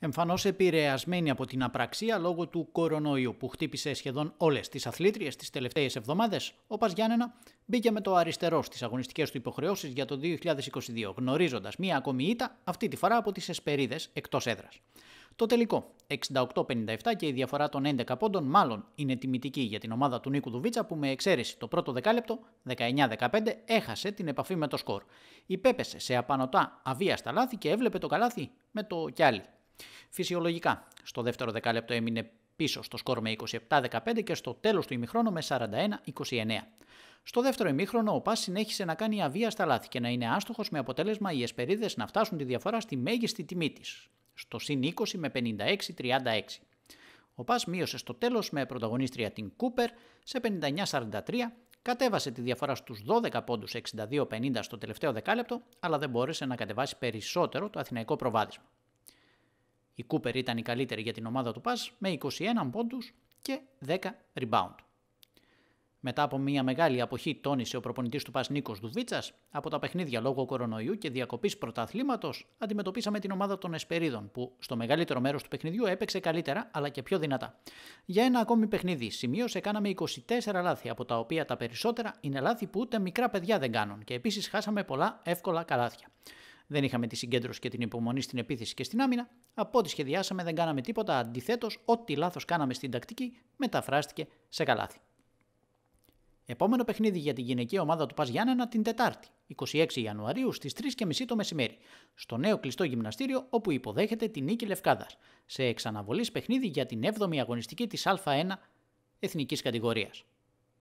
Εμφανώς επηρεασμένη από την απραξία λόγω του κορονοϊού που χτύπησε σχεδόν όλες τις αθλήτριες τις τελευταίες εβδομάδες, ο Πας Γιάννενα μπήκε με το αριστερό στις αγωνιστικές του υποχρεώσεις για το 2022, γνωρίζοντας μία ακόμη ήττα, αυτή τη φορά από τις Εσπερίδες εκτός έδρας. Το τελικό 68-57 και η διαφορά των 11 πόντων μάλλον είναι τιμητική για την ομάδα του Νίκου Δουβίτσα που με εξαίρεση το πρώτο δεκάλεπτο 19-15 έχασε την επαφή με το σκορ. Υπέπεσε σε απανοτά αβίαστα λάθη και έβλεπε το καλάθι με το κιάλι Φυσιολογικά, στο δεύτερο δεκάλεπτο έμεινε πίσω στο σκορ με 27-15 και στο τέλος του ημιχρόνου με 41-29. Στο δεύτερο ημίχρονο, ο Πας συνέχισε να κάνει αβία στα λάθη και να είναι άστοχος με αποτέλεσμα οι εσπερίδες να φτάσουν τη διαφορά στη μέγιστη τιμή της, στο συν 20 με 56-36. Ο Πας μείωσε στο τέλος με πρωταγωνίστρια την Κούπερ σε 59-43, κατέβασε τη διαφορά στους 12 ποντους 62 62-50 στο τελευταίο δεκάλεπτο, αλλά δεν μπόρεσε να κατεβάσει περισσότερο το αθηναϊκό προβάδισμα. Η Κούπερ ήταν η καλύτερη για την ομάδα του Πας με 21 πόντους και 10 rebound. Μετά από μια μεγάλη αποχή τόνισε ο προπονητής του Πας Νίκος Δουβίτσας, από τα παιχνίδια λόγω κορονοϊού και διακοπής πρωταθλήματος αντιμετωπίσαμε την ομάδα των Εσπερίδων που στο μεγαλύτερο μέρος του παιχνιδιού έπαιξε καλύτερα αλλά και πιο δυνατά. Για ένα ακόμη παιχνίδι σημείωσε κάναμε 24 λάθη από τα οποία τα περισσότερα είναι λάθη που ούτε μικρά παιδιά δεν κάνουν και επίσης χάσαμε πολλά εύκολα καλάθια. Δεν είχαμε τη συγκέντρωση και την υπομονή στην επίθεση και στην άμυνα. Από ό,τι σχεδιάσαμε δεν κάναμε τίποτα. Αντιθέτως, ό,τι λάθος κάναμε στην τακτική μεταφράστηκε σε καλάθι. Επόμενο παιχνίδι για την γυναική ομάδα του Πας Γιάννενα την Τετάρτη, 26 Ιανουαρίου στις 3.30 το μεσημέρι, στο νέο κλειστό γυμναστήριο όπου υποδέχεται την νίκη Λευκάδας, σε εξαναβολής παιχνίδι για την 7η αγωνιστική της Α1 εθνικής κατηγορίας.